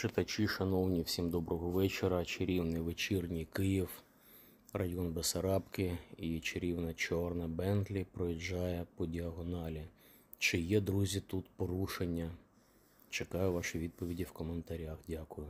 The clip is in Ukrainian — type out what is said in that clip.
Читачі, шановні, всім доброго вечора. Чарівний вечірній Київ, район Бесарабки і чарівна чорна Бентлі проїжджає по діагоналі. Чи є, друзі, тут порушення? Чекаю ваші відповіді в коментарях. Дякую.